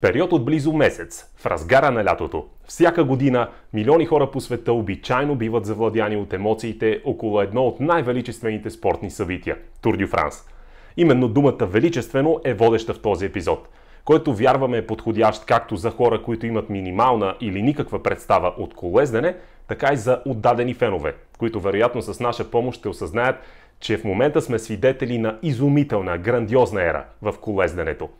Период от близо месец, в разгара на лятото, всяка година милиони хора по света обичайно биват завладяни от емоциите около едно от най-величествените спортни събития – Тур Дю Франс. Именно думата величествено е водеща в този епизод, който вярваме е подходящ както за хора, които имат минимална или никаква представа от колезнене, така и за отдадени фенове, които вероятно с наша помощ ще осъзнаят, че в момента сме свидетели на изумителна, грандиозна ера в колезненето –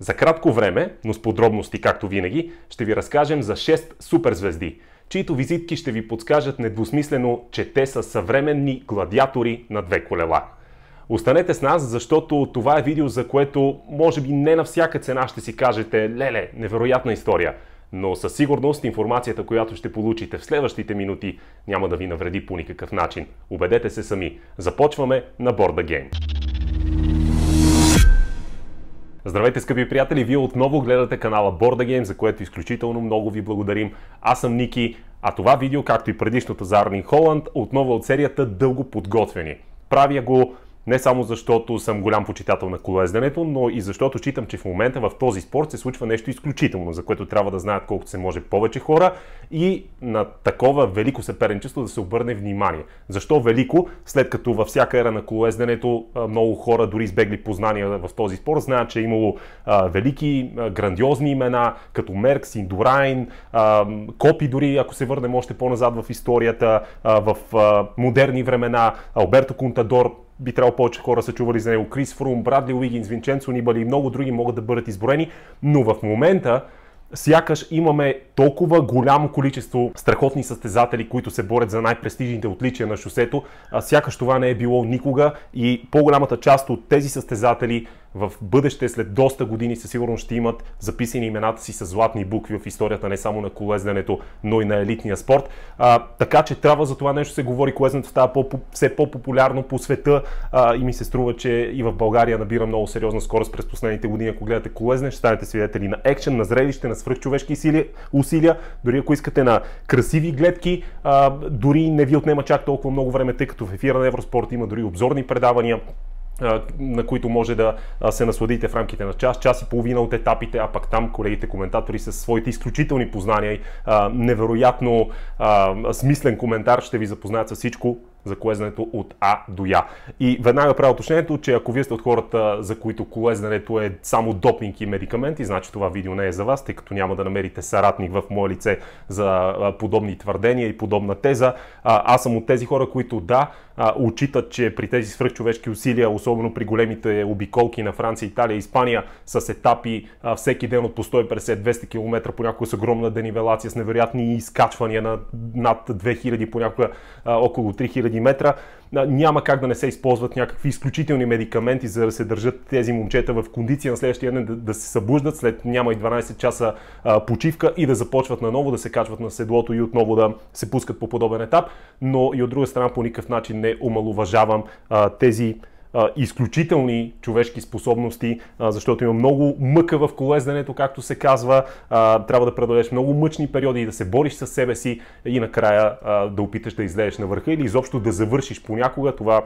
за кратко време, но с подробности както винаги, ще ви разкажем за 6 суперзвезди, чието визитки ще ви подскажат недвусмислено, че те са съвременни гладиатори на две колела. Останете с нас, защото това е видео, за което може би не на всяка цена ще си кажете «Леле, невероятна история», но със сигурност информацията, която ще получите в следващите минути, няма да ви навреди по никакъв начин. Убедете се сами. Започваме на Борда Game. Здравейте, скъпи приятели! Вие отново гледате канала Borda Game, за което изключително много ви благодарим. Аз съм Ники, а това видео, както и предишното за Арни Холанд, отново от серията дълго подготвени. Правя го не само защото съм голям почитател на колоезденето, но и защото считам, че в момента в този спорт се случва нещо изключително, за което трябва да знаят колкото се може повече хора и на такова велико съперничество да се обърне внимание. Защо велико? След като във всяка ера на колоезденето много хора, дори избегли познания в този спорт, знаят, че е имало а, велики, а, грандиозни имена, като Меркс, Индурайн, а, Копи дори, ако се върнем още по-назад в историята, а, в а, модерни времена, Алберто Кунтадор би трябвало повече хора са чували за него. Крис Фрум, Брадли Уигинс, Винченцо Нибали и много други могат да бъдат изброени, но в момента сякаш имаме толкова голямо количество страхотни състезатели, които се борят за най-престижните отличия на шосето, а сякаш това не е било никога и по-голямата част от тези състезатели в бъдеще, след доста години, със сигурност ще имат записани имената си с златни букви в историята не само на колезненето, но и на елитния спорт. А, така че трябва за това нещо се говори. Колезненето става по, все по-популярно по света а, и ми се струва, че и в България набира много сериозна скорост през последните години. Ако гледате колезне, ще станете свидетели на екшен, на зрелище, на свръхчовешки усилия, усилия, дори ако искате на красиви гледки, а, дори не ви отнема чак толкова много време, тъй като в ефира на Евроспорт има дори обзорни предавания на които може да се насладите в рамките на час, час и половина от етапите, а пък там колегите коментатори с своите изключителни познания и невероятно смислен коментар ще ви запознаят с всичко за колезненето от А до Я. И веднага правя уточнението, че ако вие сте от хората, за които колезненето е само допинг и медикаменти, значи това видео не е за вас, тъй като няма да намерите саратник в мое лице за подобни твърдения и подобна теза. аз съм от тези хора, които да, учитат, че при тези свръхчовешки усилия, особено при големите обиколки на Франция, Италия, Испания, с етапи всеки ден от по 150-200 км, понякога с огромна денивелация, с невероятни изкачвания на над 2000, понякога около 3000 000 метра, няма как да не се използват някакви изключителни медикаменти, за да се държат тези момчета в кондиция на следващия ден да, да се събуждат след няма и 12 часа а, почивка и да започват наново, да се качват на седлото и отново да се пускат по подобен етап. Но и от друга страна по никакъв начин не омалуважавам а, тези изключителни човешки способности, защото има много мъка в колезденето, както се казва. Трябва да преодолееш много мъчни периоди и да се бориш с себе си и накрая да опиташ да излезеш на върха или изобщо да завършиш понякога това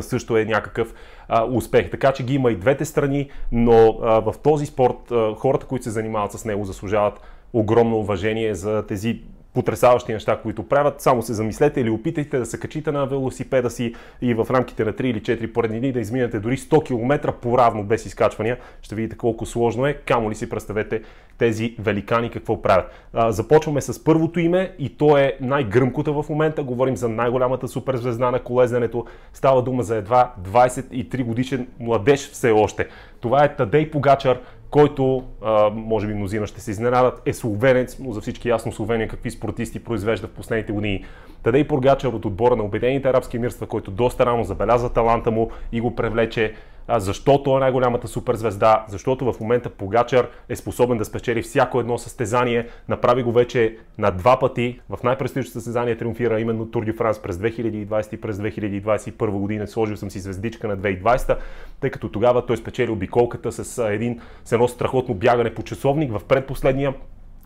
също е някакъв а, успех. Така че ги има и двете страни, но а, в този спорт а, хората, които се занимават с него, заслужават огромно уважение за тези потрясаващи неща, които правят. Само се замислете или опитайте да се качите на велосипеда си и в рамките на 3 или 4 поредни дни да изминете дори 100 км по-равно без изкачвания. Ще видите колко сложно е. Камо ли си представете тези великани какво правят. А, започваме с първото име и то е най-гръмкото в момента. Говорим за най-голямата суперзвезда на колезенето. Става дума за едва 23 годишен младеж все още. Това е Тадей Погачар, който, а, може би мнозина ще се изненадат, е словенец, но за всички е ясно Словения какви спортисти произвежда в последните години. Тадей Пургачев от отбора на Обединените арабски мирства, който доста рано забеляза таланта му и го превлече, защото е най-голямата суперзвезда, защото в момента Погачар е способен да спечели всяко едно състезание. Направи го вече на два пъти. В най-престижното състезание триумфира именно Тур Франс през 2020 и през 2021 година. Сложил съм си звездичка на 2020, тъй като тогава той спечели обиколката с, един, с едно страхотно бягане по часовник в предпоследния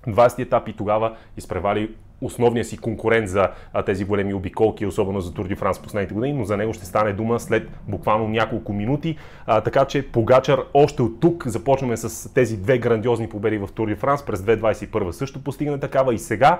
20 етап и тогава изпревали основния си конкурент за а, тези големи обиколки, особено за Турди Франс последните години, но за него ще стане дума след буквално няколко минути. А, така че Погачар още от тук започваме с тези две грандиозни победи в Турди Франс. През 2021 също постигна такава и сега.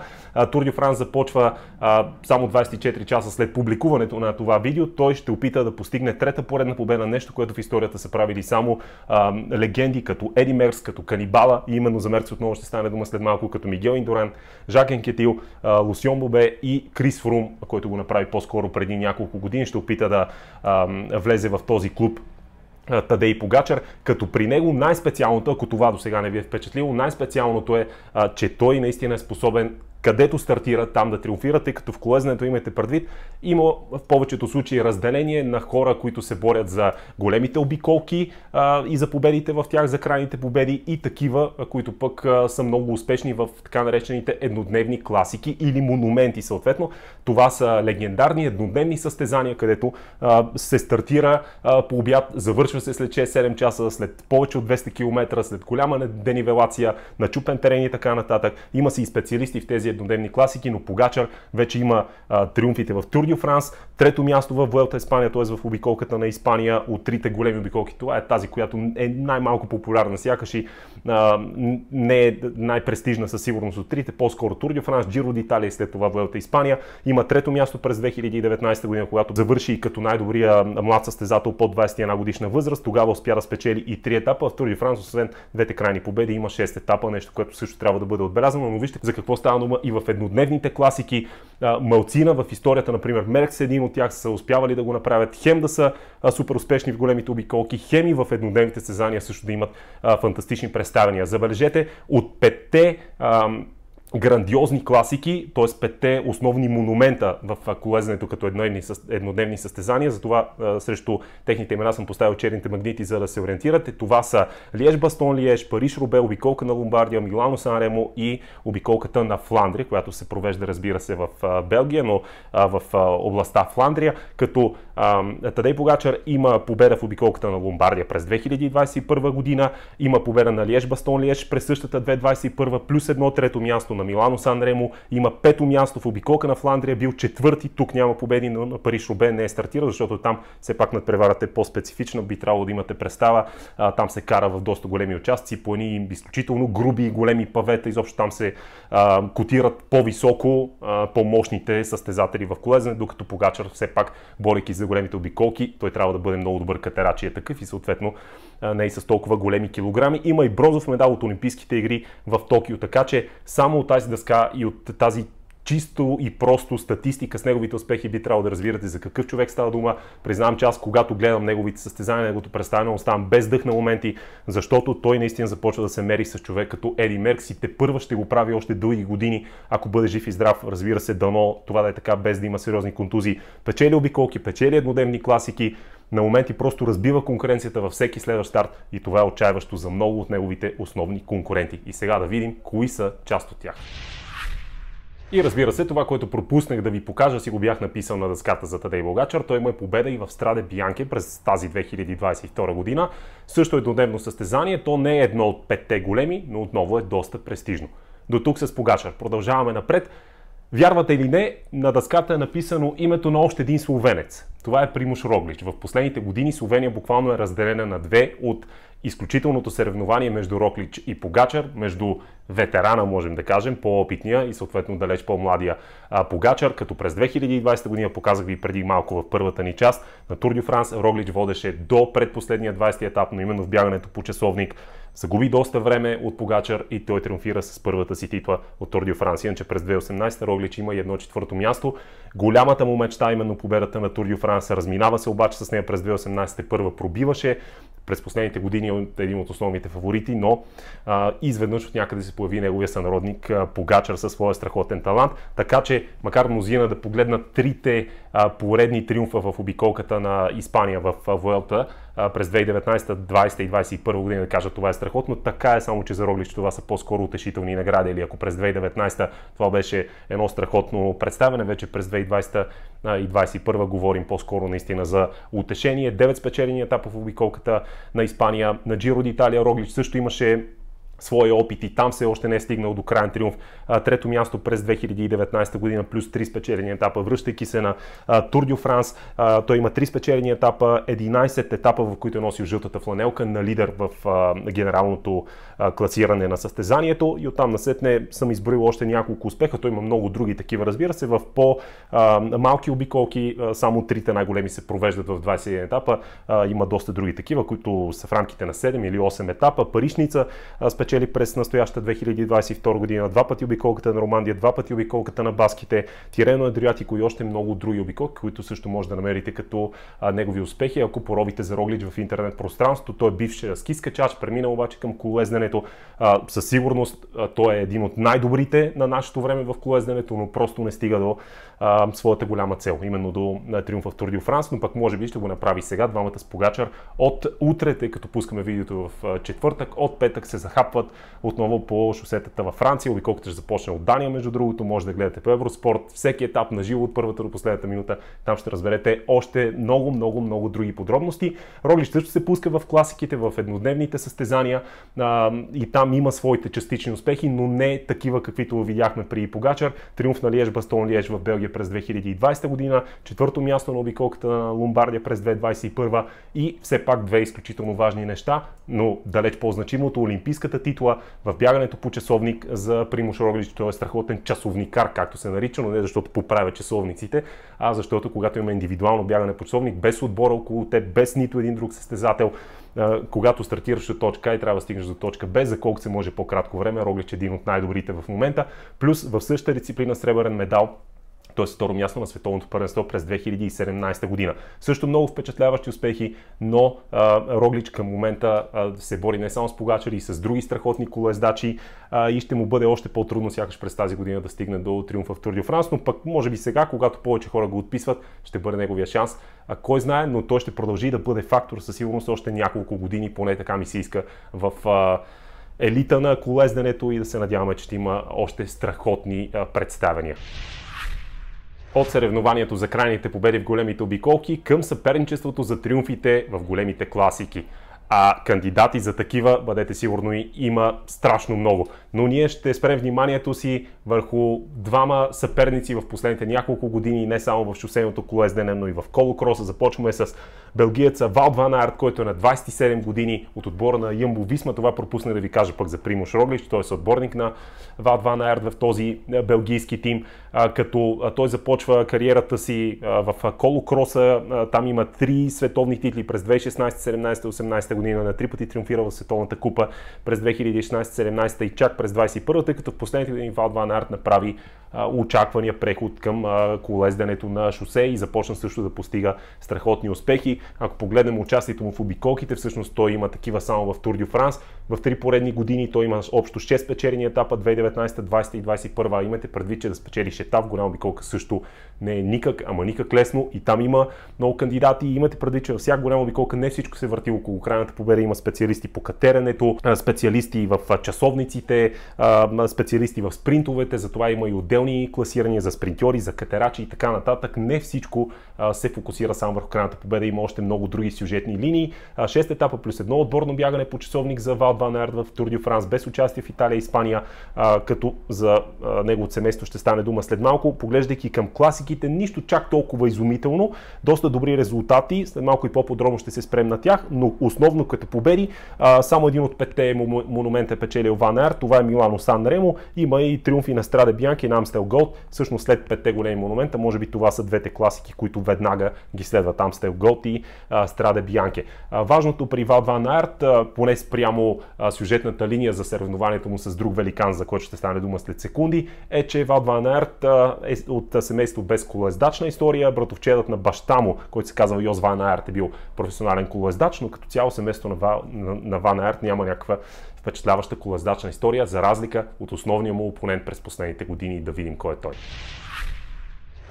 Турди Франс започва а, само 24 часа след публикуването на това видео. Той ще опита да постигне трета поредна победа, нещо, което в историята са правили само а, легенди като Еди Мерс, като Канибала и именно за Мерс отново ще стане дума след малко, като Мигел Индоран, Жакен Кетил. Лусион Бобе и Крис Фрум, който го направи по-скоро преди няколко години, ще опита да влезе в този клуб Тадей Погачар, като при него най-специалното, ако това до сега не ви е впечатлило, най-специалното е, че той наистина е способен където стартират там да триумфира, тъй като в колезнето имате предвид, има в повечето случаи разделение на хора, които се борят за големите обиколки а, и за победите в тях, за крайните победи и такива, които пък а, са много успешни в така наречените еднодневни класики или монументи съответно. Това са легендарни еднодневни състезания, където а, се стартира а, по обяд, завършва се след 6-7 часа, след повече от 200 км, след голяма денивелация, на чупен терен и така нататък. Има си и специалисти в тези еднодневни класики, но Погачар вече има а, триумфите в Тур Франс, трето място в Вуелта Испания, т.е. в обиколката на Испания от трите големи обиколки. Това е тази, която е най-малко популярна, сякаш и а, не е най-престижна със сигурност от трите, по-скоро Тур Дю Франс, Джиро Италия и след това Вуелта Испания. Има трето място през 2019 година, когато завърши като най-добрия млад състезател под 21 годишна възраст. Тогава успя да спечели и три етапа. В Тур Дю Франс, освен двете крайни победи, има 6 етапа, нещо, което също трябва да бъде отбелязано. Но вижте за какво става дума и в еднодневните класики. Малцина в историята, например, Меркс един от тях са успявали да го направят, хем да са супер успешни в големите обиколки, хем и в еднодневните сезания също да имат фантастични представения. Забележете, от петте грандиозни класики, т.е. петте основни монумента в колезенето като еднодневни, еднодневни състезания. Затова срещу техните имена съм поставил черните магнити, за да се ориентирате. Това са Лиеж Бастон Лиеж, Париж Рубе, обиколка на Ломбардия, Милано Сан Ремо и обиколката на Фландрия, която се провежда, разбира се, в Белгия, но в областта Фландрия, като Тадей Богачар има победа в обиколката на Ломбардия през 2021 година, има победа на Лиеж Бастон Лиеж през същата 2021, плюс едно трето място на Милано Санремо, има пето място в обиколка на Фландрия, бил четвърти, тук няма победи, но на Париж Обе не е стартирал, защото там все пак надпреварата е по-специфична, би трябвало да имате представа, а, там се кара в доста големи участци, по едни изключително груби и големи павета, изобщо там се а, котират по-високо, а, по-мощните състезатели в колезене, докато Погачар все пак, борейки за големите обиколки, той трябва да бъде много добър катерач и е такъв и съответно не и с толкова големи килограми. Има и бронзов медал от Олимпийските игри в Токио, така че само от тази дъска и от тази чисто и просто статистика с неговите успехи би трябвало да разбирате за какъв човек става дума. Признавам, че аз когато гледам неговите състезания, неговото представяне, оставам без дъх на моменти, защото той наистина започва да се мери с човек като Еди Меркс и те първа ще го прави още дълги години, ако бъде жив и здрав. Разбира се, дано това да е така, без да има сериозни контузии. Печели обиколки, печели еднодневни класики, на моменти просто разбива конкуренцията във всеки следващ старт и това е отчаяващо за много от неговите основни конкуренти. И сега да видим кои са част от тях. И разбира се, това, което пропуснах да ви покажа, си го бях написал на дъската за Тадей Богачар. Той му е победа и в Страде Бянке през тази 2022 година. Също е додневно състезание, то не е едно от петте големи, но отново е доста престижно. До тук с Погачар. Продължаваме напред. Вярвате или не, на дъската е написано името на още един словенец. Това е Примуш Роглич. В последните години Словения буквално е разделена на две от изключителното съревнование между Роклич и Погачар, между ветерана, можем да кажем, по-опитния и съответно далеч по-младия Погачар, като през 2020 година, показах ви преди малко в първата ни част, на Тур Дю Франс Роглич водеше до предпоследния 20 етап, но именно в бягането по часовник загуби доста време от Погачар и той триумфира с първата си титла от Тур Дю Франс. Иначе през 2018 Роглич има и едно четвърто място. Голямата му мечта, е именно победата на Тур Дю Франс се разминава се обаче с нея през 2018 първа пробиваше, през последните години е един от основните фаворити, но а, изведнъж от някъде се появи неговия сънародник а, Погачър със своя страхотен талант. Така че, макар мнозина да погледнат трите а, поредни триумфа в обиколката на Испания в Вуелта, през 2019, 20 и 2021 година да кажат това е страхотно. Така е, само че за Роглич това са по-скоро утешителни награди. Или ако през 2019 това беше едно страхотно представене, вече през 2020 и 2021 говорим по-скоро наистина за утешение. 9 спечелени етапа в обиколката на Испания. На Джиро Италия Роглич също имаше Своя опит и Там все още не е стигнал до крайен триумф. Трето място през 2019 година, плюс 3 спечелени етапа. Връщайки се на Tour de Франс, той има 3 спечелени етапа, 11 етапа, в които е носил жълтата фланелка на лидер в генералното класиране на състезанието. И оттам насетне съм изброил още няколко успеха. Той има много други такива, разбира се. В по-малки обиколки само трите най-големи се провеждат в 21 етапа. Има доста други такива, които са в рамките на 7 или 8 етапа. Паришница спечелена спечели през настояща 2022 година два пъти обиколката на Романдия, два пъти обиколката на Баските, Тирено Адриатико и още много други обиколки, които също може да намерите като а, негови успехи. Ако поробите за Роглич в интернет пространството, той е бивш ски скачач, преминал обаче към колезненето. А, със сигурност а, той е един от най-добрите на нашето време в колезненето, но просто не стига до а, своята голяма цел, именно до триумфа в Турдио Франс, но пък може би ще го направи сега двамата с Погачар от утре, тъй като пускаме видеото в четвъртък, от петък се захапват отново по шосетата във Франция, обиколката ще започне от Дания, между другото, може да гледате по Евроспорт, всеки етап на живо от първата до последната минута, там ще разберете още много, много, много други подробности. Роглич също се пуска в класиките, в еднодневните състезания а, и там има своите частични успехи, но не такива, каквито видяхме при Погачар. Триумф на Лиеж, Бастон Лиеж в Белгия Австрия през 2020 година, четвърто място на обиколката на Ломбардия през 2021 и все пак две изключително важни неща, но далеч по-значимото олимпийската титла в бягането по часовник за Примуш Роглич, той е страхотен часовникар, както се нарича, но не защото поправя часовниците, а защото когато има индивидуално бягане по часовник, без отбора около те, без нито един друг състезател, когато стартираш от точка и трябва да стигнеш до точка Б, за колко се може по-кратко време. Роглич е един от най-добрите в момента. Плюс в същата дисциплина сребърен медал е второ място на световното първенство през 2017 година. Също много впечатляващи успехи, но а, Роглич към момента а, се бори не само с Погачери и с други страхотни колездачи а, и ще му бъде още по-трудно сякаш през тази година да стигне до триумфа в Тур Франс, но пък може би сега, когато повече хора го отписват, ще бъде неговия шанс. А, кой знае, но той ще продължи да бъде фактор със сигурност още няколко години, поне така ми се иска в а, елита на колезденето и да се надяваме, че ще има още страхотни а, представения. От съревнованието за крайните победи в големите обиколки към съперничеството за триумфите в големите класики а кандидати за такива, бъдете сигурни, има страшно много. Но ние ще спрем вниманието си върху двама съперници в последните няколко години, не само в шосейното колездене, но и в колокроса. Започваме с белгиеца Вал Ван Арт, който е на 27 години от отбора на Ямбо Висма. Това пропусна да ви кажа пък за Примош Роглич, той е съотборник на Вал Ван Арт в този е, белгийски тим, като той започва кариерата си в колокроса. Там има три световни титли през 2016, 17, 18 година година, на три пъти триумфирал в Световната купа през 2016, 17 и чак през 2021 тъй като в последните години Вал Ван Арт направи а, очаквания преход към а, колезденето на шосе и започна също да постига страхотни успехи. Ако погледнем участието му в обиколките, всъщност той има такива само в Тур Дю Франс. В три поредни години той има общо 6 печелени етапа, 2019, 20 и 21. Имате предвид, че да спечелиш етап в голяма обиколка също не е никак, ама никак лесно и там има много кандидати. И имате предвид, че във всяка голяма обиколка не всичко се върти около крайната Александър Победа има специалисти по катеренето, специалисти в часовниците, специалисти в спринтовете, затова има и отделни класирания за спринтьори, за катерачи и така нататък. Не всичко се фокусира само върху крайната победа, има още много други сюжетни линии. 6 етапа плюс едно отборно бягане по часовник за Вал Банерд в Турдио Франс без участие в Италия и Испания, като за неговото семейство ще стане дума след малко. Поглеждайки към класиките, нищо чак толкова изумително, доста добри резултати, след малко и по-подробно ще се спрем на тях, но основно Дортмунд, като победи. А, само един от петте монумента е печелил Ван Ер, това е Милано Сан Ремо. Има и триумфи на Страде Бянки и на Амстел Голд. Всъщност след петте големи монумента, може би това са двете класики, които веднага ги следват Амстел Голд и а, Страде Бянке. важното при Вал Ван Арт, поне спрямо а, сюжетната линия за съревнованието му с друг великан, за който ще стане дума след секунди, е, че Вал Ван Арт а, е от семейство без колоездачна история. Братовчедът на баща му, който се казва Йоз Ван Арт, е бил професионален колоездач, но като цяло се семейство на, Ва, на, на Ван Арт няма някаква впечатляваща колездачна история, за разлика от основния му опонент през последните години да видим кой е той.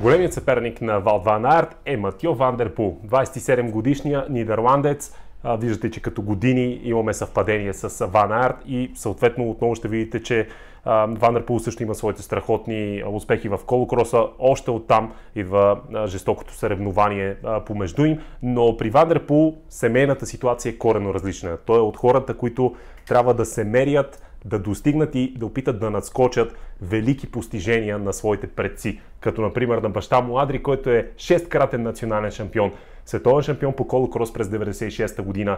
Големият съперник на Валд Ван Арт е Матио Вандерпул, 27 годишния нидерландец, виждате, че като години имаме съвпадение с Ван Арт и съответно отново ще видите, че Ван Арпул също има своите страхотни успехи в колокроса. Още оттам идва жестокото съревнование помежду им, но при Ван Арпул семейната ситуация е корено различна. Той е от хората, които трябва да се мерят да достигнат и да опитат да надскочат велики постижения на своите предци, като например на баща му Адри, който е 6-кратен национален шампион, световен шампион по колокрос през 96 та година,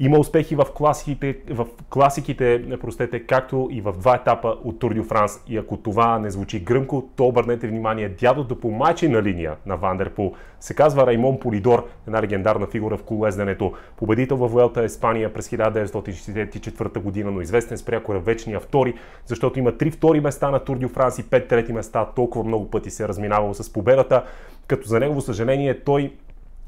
има успехи в класиките, в класиките е, простете, както и в два етапа от Тур Дю Франс. И ако това не звучи гръмко, то обърнете внимание, дядото по майчина линия на Вандерпул се казва Раймон Полидор, една легендарна фигура в колезденето. Победител във Велта Испания през 1964 година, но известен с прякора вечния втори, защото има три втори места на Тур Дю Франс и пет трети места. Толкова много пъти се е разминавал с победата, като за негово съжаление той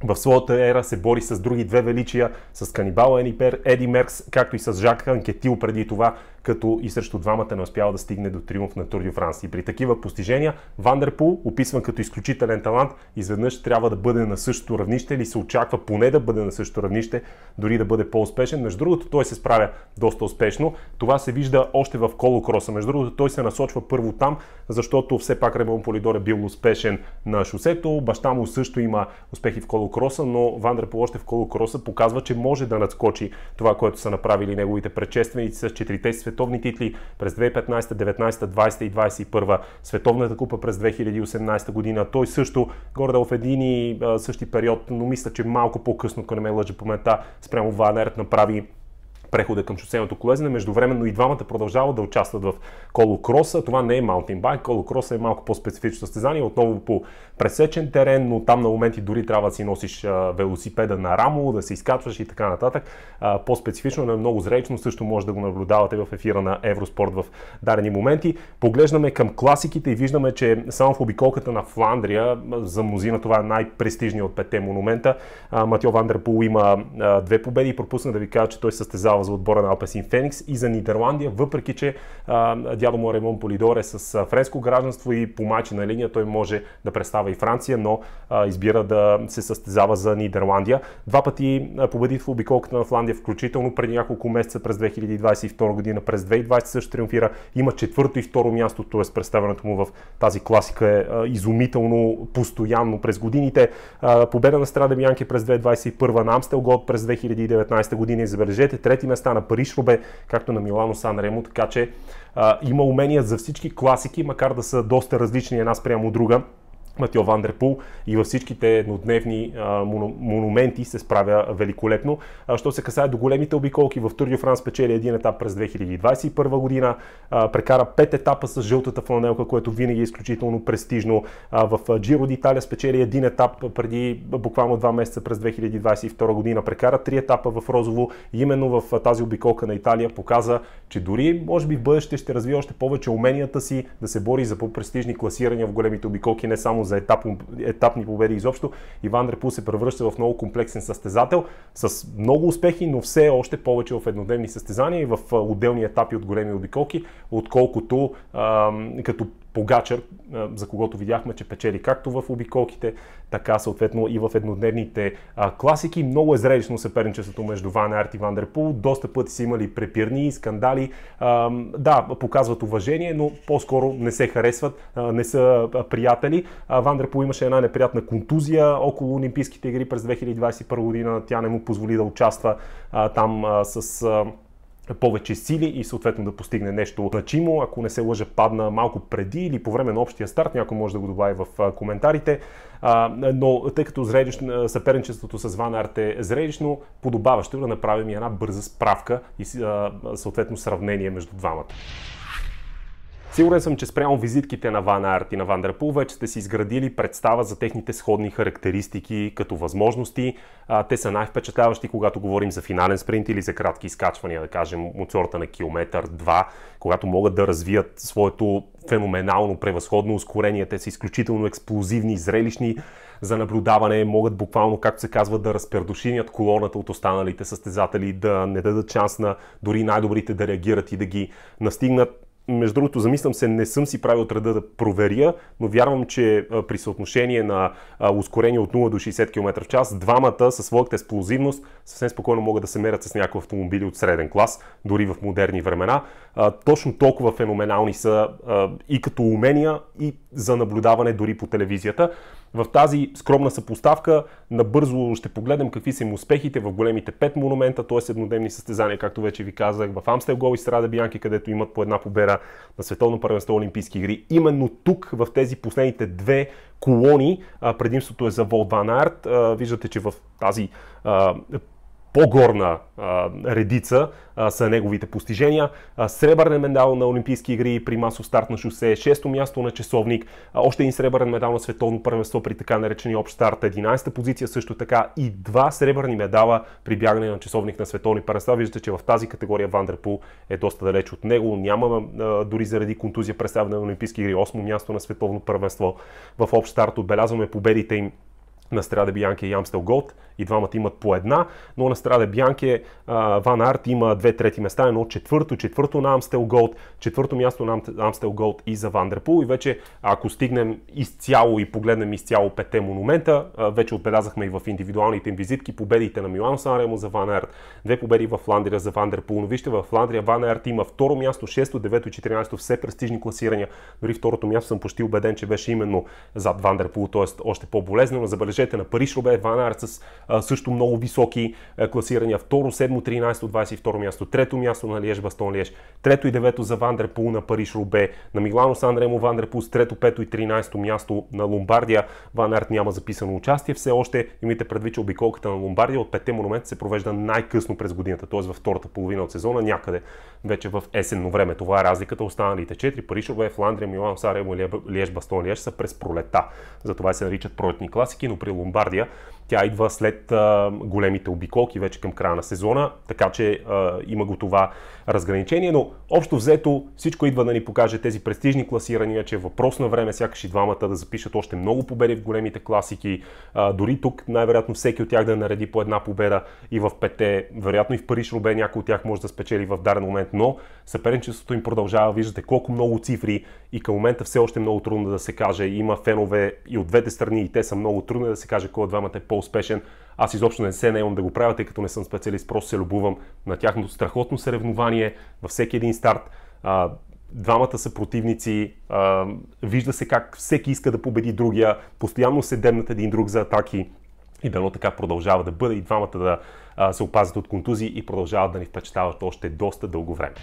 в своята ера се бори с други две величия, с канибала Енипер, Еди Меркс, както и с Жак Анкетил преди това, като и срещу двамата не успява да стигне до триумф на Тур Франс. И при такива постижения Вандерпул, описван като изключителен талант, изведнъж трябва да бъде на същото равнище или се очаква поне да бъде на същото равнище, дори да бъде по-успешен. Между другото, той се справя доста успешно. Това се вижда още в колокроса. Между другото, той се насочва първо там, защото все пак Ремон Полидор е бил успешен на шосето. Баща му също има успехи в колокроса, но Вандерпул още в колокроса показва, че може да надскочи това, което са направили неговите предшественици с четирите световни титли през 2015, 19, 20 и 21, Световната купа през 2018 година. Той също горе в един и същи период, но мисля, че малко по-късно, ако не ме лъжа паметта, спрямо Ванерт направи прехода към шосейното колезене. Междувременно и двамата продължават да участват в колокроса. Това не е байк. колокроса е малко по-специфично състезание, отново по пресечен терен, но там на моменти дори трябва да си носиш велосипеда на рамо, да се изкачваш и така нататък. По-специфично, но е много зречно, също може да го наблюдавате в ефира на Евроспорт в дадени моменти. Поглеждаме към класиките и виждаме, че само в обиколката на Фландрия, за мнозина това е най-престижният от петте монумента, Матьо Вандерпул има две победи и пропусна да ви кажа, че той състезава става за отбора на Алпесин Феникс и за Нидерландия, въпреки че а, дядо му Ремон Полидор е с френско гражданство и по мачи на линия той може да представа и Франция, но а, избира да се състезава за Нидерландия. Два пъти победи в обиколката на Фландия, включително преди няколко месеца през 2022 година, през 2020 също триумфира. Има четвърто и второ място, т.е. представянето му в тази класика е а, изумително постоянно през годините. А, победа на Страда Бянки през 2021 на Амстел Голд през 2019 година. Забележете, трети места на Париж Робе, както на Милано Сан Ремо, така че а, има умения за всички класики, макар да са доста различни една спрямо друга. Матио Вандерпул и във всичките еднодневни монументи се справя великолепно. Що се касае до големите обиколки, в Турдио Франс печели един етап през 2021 година, прекара пет етапа с жълтата фланелка, което винаги е изключително престижно. В Джиро Италия спечели един етап преди буквално два месеца през 2022 година, прекара три етапа в Розово. Именно в тази обиколка на Италия показа, че дори може би в бъдеще ще развие още повече уменията си да се бори за по-престижни класирания в големите обиколки, не само за етап, етапни победи изобщо. Иван Дрепу се превръща в много комплексен състезател с много успехи, но все още повече в еднодневни състезания и в отделни етапи от големи обиколки, отколкото а, като Погачър, за когото видяхме, че печели както в обиколките, така съответно и в еднодневните а, класики. Много е зрелищно съперничеството между Ван Арт и Ван Дерпул. Доста пъти са имали препирни, скандали. А, да, показват уважение, но по-скоро не се харесват, а, не са приятели. Ван Дерпул имаше една неприятна контузия около Олимпийските игри през 2021 година. Тя не му позволи да участва там с повече сили и съответно да постигне нещо значимо. Ако не се лъжа, падна малко преди или по време на общия старт, някой може да го добави в коментарите. но тъй като съперничеството с Ван Арт е зрелищно, подобаващо е да направим и една бърза справка и съответно сравнение между двамата. Сигурен съм, че спрямо визитките на Ван Арт и на Ван Дерпул вече сте си изградили представа за техните сходни характеристики като възможности. те са най-впечатляващи, когато говорим за финален спринт или за кратки изкачвания, да кажем от сорта на километър 2, когато могат да развият своето феноменално превъзходно ускорение. Те са изключително експлозивни, зрелищни за наблюдаване, могат буквално, както се казва, да разпердушинят колоната от останалите състезатели, да не дадат шанс на дори най-добрите да реагират и да ги настигнат между другото, замислям се, не съм си правил труда да проверя, но вярвам, че при съотношение на ускорение от 0 до 60 км в час, двамата със своята експлозивност съвсем спокойно могат да се мерят с някои автомобили от среден клас, дори в модерни времена. Точно толкова феноменални са и като умения, и за наблюдаване дори по телевизията. В тази скромна съпоставка набързо ще погледнем какви са им успехите в големите пет монумента, т.е. еднодневни състезания, както вече ви казах, в Амстел Гол и Страда Бианки, където имат по една победа номера на Световно първенство Олимпийски игри. Именно тук, в тези последните две колони, предимството е за Волван Арт. Виждате, че в тази по-горна редица а, са неговите постижения. А, сребърен медал на Олимпийски игри при масов старт на шосе, шесто място на часовник, а, още един сребърен медал на световно първенство при така наречени общ старт, 11-та позиция също така и два сребърни медала при бягане на часовник на световни първенства. Виждате, че в тази категория Вандерпул е доста далеч от него. Няма а, дори заради контузия представяне на Олимпийски игри, 8 място на световно първенство в общ старт. Отбелязваме победите им на Страде Бянке и Амстел Голд. И двамата имат по една, но на Страде Бянке Ван Арт има две трети места, едно четвърто, четвърто на Амстел Голд, четвърто място на Амстел Голд и за Вандерпул. И вече ако стигнем изцяло и погледнем изцяло петте монумента, вече отбелязахме и в индивидуалните им визитки победите на Милано Санремо за Ван Арт, две победи в Фландрия за Вандерпул. Но вижте, в Фландрия Ван Арт има второ място, 6, 9 и 14, все престижни класирания. Дори второто място съм почти убеден, че беше именно зад Вандерпул, т.е. още по-болезнено. Забележ забележете, на Париж Робе Ван Арт с а, също много високи а, класирания. Второ, седмо, 13, 22 място. Трето място на Лиеж Бастон Лиеж. Трето и девето за Дрепул на Париж Робе. На Милано Сан Ремо Дрепул с трето, пето и 13 място на Ломбардия. Ван Арт няма записано участие. Все още имайте предвид, че обиколката на Ломбардия от петте монумента се провежда най-късно през годината, т.е. във втората половина от сезона, някъде вече в есенно време. Това е разликата. Останалите четири Париж Робе, Фландрия, Милано Сан Ремо Лиеж Бастон Лиеж са през пролета. Затова се наричат пролетни класики, но при de Bombardia, Тя идва след а, големите обиколки вече към края на сезона, така че а, има го това разграничение, но общо взето всичко идва да ни покаже тези престижни класирания, че е въпрос на време сякаш и двамата да запишат още много победи в големите класики, а, дори тук най-вероятно всеки от тях да нареди по една победа и в пете, вероятно и в Париж Рубе някой от тях може да спечели в даден момент, но съперничеството им продължава, виждате колко много цифри и към момента все още много трудно да се каже, има фенове и от двете страни и те са много трудно да се каже кой от двамата е по по-успешен. Аз изобщо не се наемам да го правя, тъй като не съм специалист, просто се любувам на тяхното страхотно съревнование във всеки един старт. А, двамата са противници, а, вижда се как всеки иска да победи другия, постоянно се дебнат един друг за атаки и дано така продължава да бъде и двамата да а, се опазят от контузии и продължават да ни впечатляват още доста дълго време.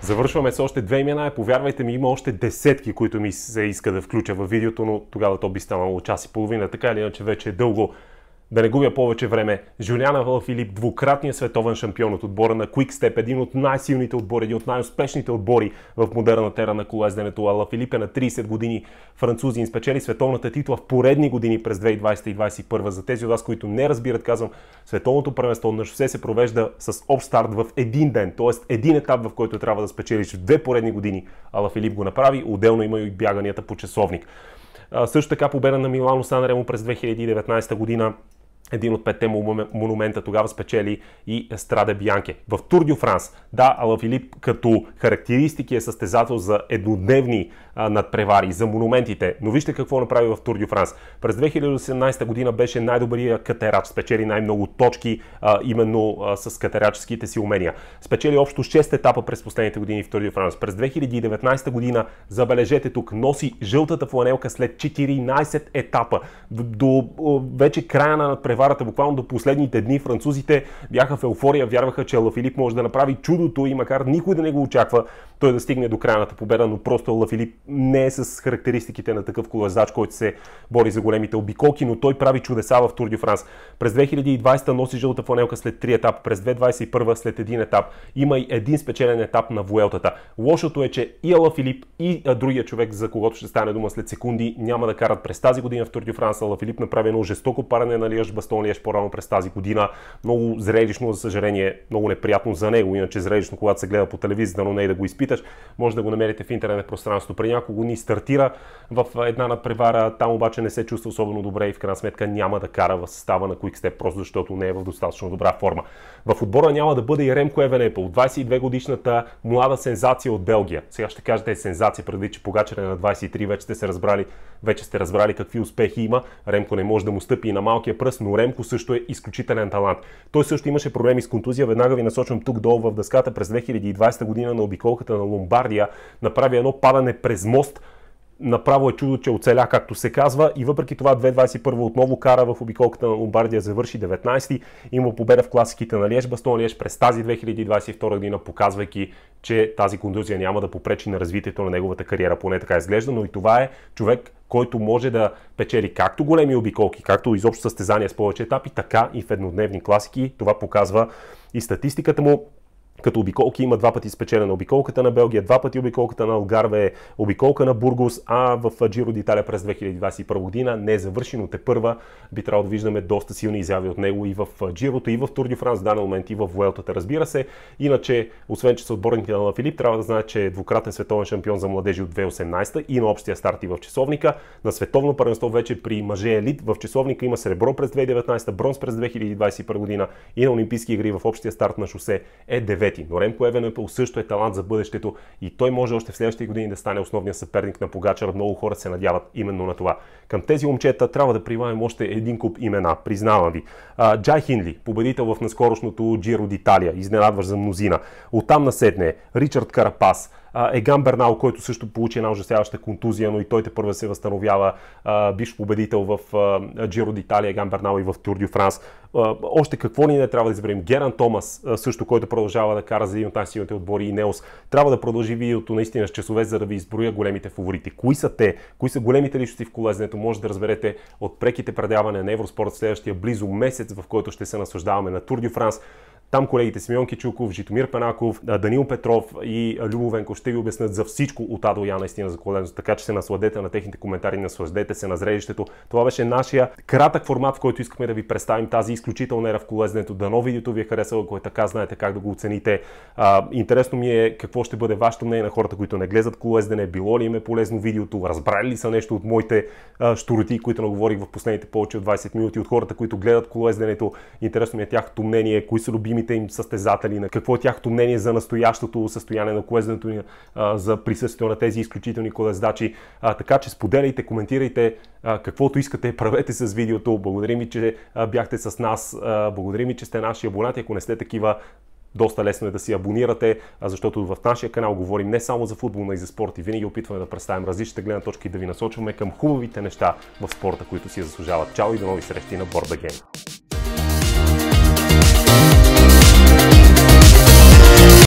Завършваме с още две имена повярвайте ми, има още десетки, които ми се иска да включа във видеото, но тогава то би станало час и половина. Така или иначе вече е дълго да не губя повече време, Жуляна Филип, двукратният световен шампион от отбора на Quickstep, един от най-силните отбори, един от най-успешните отбори в модерна тера на колезденето. Ала Филип е на 30 години французин, спечели световната титла в поредни години през 2020 и 2021. За тези от вас, които не разбират, казвам, световното първенство на шосе се провежда с общ старт в един ден, т.е. един етап, в който трябва да спечелиш в две поредни години. Ала Филип го направи, отделно има и бяганията по часовник. Също така победа на Милано Санремо през 2019 година един от петте му монумента тогава спечели и Страде Бянке. В Тур Дю Франс, да, Ала Филип като характеристики е състезател за еднодневни а, надпревари, за монументите, но вижте какво направи в Тур Дю Франс. През 2018 година беше най-добрия катерач, спечели най-много точки а, именно а, с катераческите си умения. Спечели общо 6 етапа през последните години в Тур Дю Франс. През 2019 година, забележете тук, носи жълтата фланелка след 14 етапа. До вече края на надпревари надпреварата. Буквално до последните дни французите бяха в еуфория, вярваха, че Лафилип може да направи чудото и макар никой да не го очаква, той да стигне до крайната победа, но просто Лафилип не е с характеристиките на такъв колезач, който се бори за големите обиколки, но той прави чудеса в Тур де Франс. През 2020 носи жълта фланелка след 3 етапа, през 2021 след един етап. Има и един спечелен етап на Вуелтата. Лошото е, че и Филип и другия човек, за когото ще стане дума след секунди, няма да карат през тази година в Тур де Франс. Филип направи едно жестоко паране на Лиаш Бастон Лиаш по-рано през тази година. Много зрелищно, за съжаление, много неприятно за него, иначе зрелищно, когато се гледа по телевизията, но не и да го изпи питаш, може да го намерите в интернет пространството. При някого ни стартира в една надпревара, там обаче не се чувства особено добре и в крайна сметка няма да кара в състава на Quickstep, просто защото не е в достатъчно добра форма. В отбора няма да бъде и Ремко Евенепо, 22 годишната млада сензация от Белгия. Сега ще кажете сензация, преди че Погачер е на 23, вече сте се разбрали вече сте разбрали какви успехи има. Ремко не може да му стъпи и на малкия пръст, но Ремко също е изключителен талант. Той също имаше проблеми с контузия. Веднага ви насочвам тук долу в дъската през 2020 година на обиколката на Ломбардия. Направи едно падане през мост, Направо е чудо, че оцеля, както се казва. И въпреки това 2021 отново кара в обиколката на Ломбардия, завърши 19-ти. Има победа в класиките на Лиеж, Бастон Лиеж през тази 2022 година, показвайки, че тази кондузия няма да попречи на развитието на неговата кариера, поне така изглежда, но и това е човек, който може да печели както големи обиколки, както изобщо състезания с повече етапи, така и в еднодневни класики. Това показва и статистиката му като обиколки има два пъти спечелена обиколката на Белгия, два пъти обиколката на Алгарве, обиколка на Бургус, а в Джиро Диталя през 2021 година не е завършено. Те първа би трябвало да виждаме доста силни изяви от него и в Джирото, и в Тур де Франс, в даден момент и в Уелтата, разбира се. Иначе, освен че са отборните на Филип, трябва да знаят, че е двукратен световен шампион за младежи от 2018 и на общия старт и в часовника. На световно първенство вече при мъже елит в часовника има сребро през 2019, бронз през 2021 година и на Олимпийски игри в общия старт на шосе е 9 но Ремко Поевен е също е талант за бъдещето и той може още в следващите години да стане основния съперник на Погачар. Много хора се надяват именно на това. Към тези момчета трябва да прибавим още един куп имена, признавам ви. Джай Хинли, победител в наскорошното Джиро Диталия, изненадваш за мнозина. Оттам насетне Ричард Карапас, Еган Бернал, който също получи една ужасяваща контузия, но и той те първа се възстановява. Биш победител в Джиро Д'Италия, Еган Бернал и в Тур Дю Франс. Още какво ни не трябва да изберем? Геран Томас, също който продължава да кара за един от най-силните отбори и Неос. Трябва да продължи видеото наистина с часове, за да ви изброя големите фаворити. Кои са те? Кои са големите личности в колезенето? Може да разберете от преките предавания на Евроспорт следващия близо месец, в който ще се наслаждаваме на Тур Дю Франс. Там колегите Симеон Кичуков, Житомир Панаков, Данил Петров и Любовенко ще ви обяснят за всичко от Адо Я наистина за коленото, така че се насладете на техните коментари, насладете се на зрелището. Това беше нашия кратък формат, в който искаме да ви представим тази изключителна ера в колезнето. Дано видеото ви е харесало, ако е така, знаете как да го оцените. А, интересно ми е какво ще бъде вашето мнение на хората, които не гледат колезнене, било ли им е полезно видеото, разбрали ли са нещо от моите штороти, които наговорих в последните повече от 20 минути, от хората, които гледат колезденето. Интересно ми е тяхното мнение, кои са любими любимите им състезатели, на какво е тяхното мнение за настоящото състояние на колезенето ни, за присъствието на тези изключителни колездачи. така че споделяйте, коментирайте каквото искате, правете с видеото. Благодарим ви, че бяхте с нас. Благодарим ви, че сте наши абонати. Ако не сте такива, доста лесно е да си абонирате, защото в нашия канал говорим не само за футбол, но и за спорт и винаги опитваме да представим различните гледна точки и да ви насочваме към хубавите неща в спорта, които си заслужават. Чао и до нови срещи на Борда Гейм!